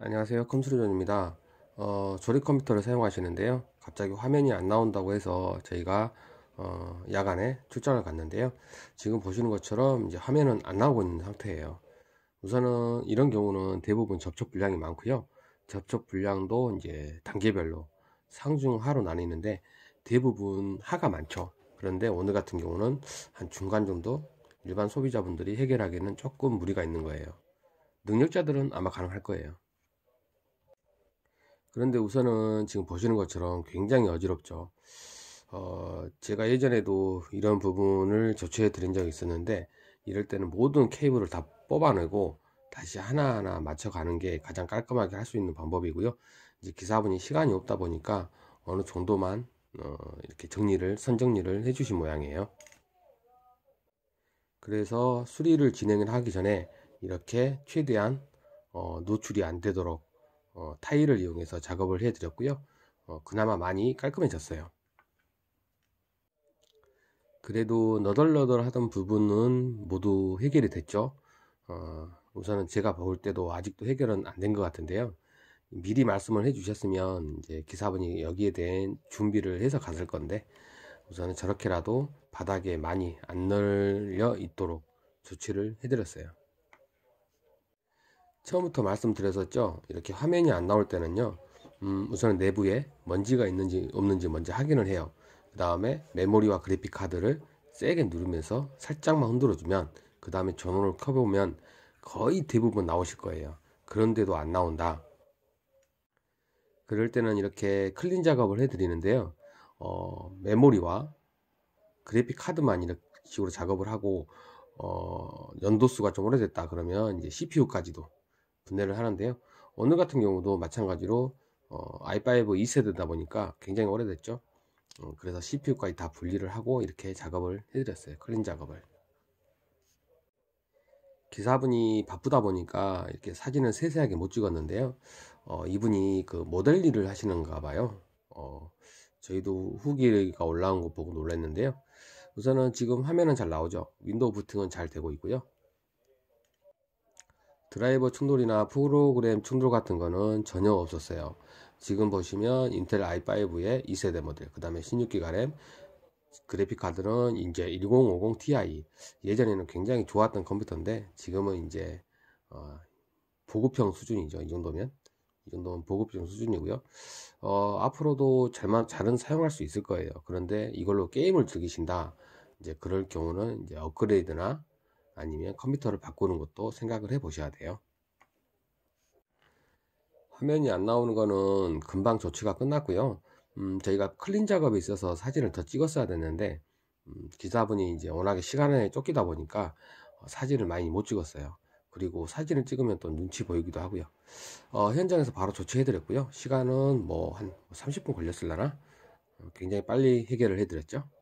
안녕하세요 컴스루전입니다 어, 조립 컴퓨터를 사용하시는데요 갑자기 화면이 안 나온다고 해서 저희가 어, 야간에 출장을 갔는데요 지금 보시는 것처럼 이제 화면은 안 나오고 있는 상태예요 우선은 이런 경우는 대부분 접촉 불량이 많고요 접촉 불량도 이제 단계별로 상중하로 나뉘는데 대부분 하가 많죠 그런데 오늘 같은 경우는 한 중간 정도 일반 소비자분들이 해결하기에는 조금 무리가 있는 거예요 능력자들은 아마 가능할 거예요 그런데 우선은 지금 보시는 것처럼 굉장히 어지럽죠. 어, 제가 예전에도 이런 부분을 조치해 드린 적이 있었는데 이럴 때는 모든 케이블을 다 뽑아내고 다시 하나하나 맞춰가는 게 가장 깔끔하게 할 수 있는 방법이고요. 이제 기사분이 시간이 없다 보니까 어느 정도만 어, 이렇게 정리를 선정리를 해주신 모양이에요. 그래서 수리를 진행을 하기 전에 이렇게 최대한 어, 노출이 안 되도록 어, 타일을 이용해서 작업을 해드렸고요. 어, 그나마 많이 깔끔해졌어요. 그래도 너덜너덜 하던 부분은 모두 해결이 됐죠. 어, 우선은 제가 볼 때도 아직도 해결은 안 된 것 같은데요. 미리 말씀을 해주셨으면 이제 기사분이 여기에 대한 준비를 해서 갔을 건데 우선은 저렇게라도 바닥에 많이 안 널려 있도록 조치를 해드렸어요. 처음부터 말씀드렸었죠. 이렇게 화면이 안 나올 때는요. 음, 우선 내부에 먼지가 있는지 없는지 먼저 확인을 해요. 그 다음에 메모리와 그래픽 카드를 세게 누르면서 살짝만 흔들어주면 그 다음에 전원을 켜보면 거의 대부분 나오실 거예요. 그런데도 안 나온다. 그럴 때는 이렇게 클린 작업을 해드리는데요. 어, 메모리와 그래픽 카드만 이런 식으로 작업을 하고 어, 연도수가 좀 오래됐다 그러면 이제 CPU까지도 분해를 하는데요. 오늘 같은 경우도 마찬가지로 어, i5 2세대다 보니까 굉장히 오래됐죠. 어, 그래서 CPU까지 다 분리를 하고 이렇게 작업을 해드렸어요. 클린 작업을. 기사분이 바쁘다 보니까 이렇게 사진을 세세하게 못 찍었는데요. 어, 이분이 그 모델 일을 하시는가 봐요. 어, 저희도 후기가 올라온 거 보고 놀랐는데요. 우선은 지금 화면은 잘 나오죠. 윈도우 부팅은 잘 되고 있고요. 드라이버 충돌이나 프로그램 충돌 같은 거는 전혀 없었어요. 지금 보시면 인텔 i5의 2세대 모델, 그 다음에 16기가 램, 그래픽 카드는 이제 1050 Ti. 예전에는 굉장히 좋았던 컴퓨터인데 지금은 이제 어, 보급형 수준이죠. 이 정도면 이 정도면 보급형 수준이고요. 어, 앞으로도 잘만 잘은 사용할 수 있을 거예요. 그런데 이걸로 게임을 즐기신다. 이제 그럴 경우는 이제 업그레이드나 아니면 컴퓨터를 바꾸는 것도 생각을 해 보셔야 돼요. 화면이 안 나오는 거는 금방 조치가 끝났고요. 음, 저희가 클린 작업에 있어서 사진을 더 찍었어야 됐는데 음, 기사분이 이제 워낙에 시간에 쫓기다 보니까 어, 사진을 많이 못 찍었어요. 그리고 사진을 찍으면 또 눈치 보이기도 하고요. 어, 현장에서 바로 조치해드렸고요. 시간은 뭐 한 30분 걸렸을라나 어, 굉장히 빨리 해결을 해드렸죠.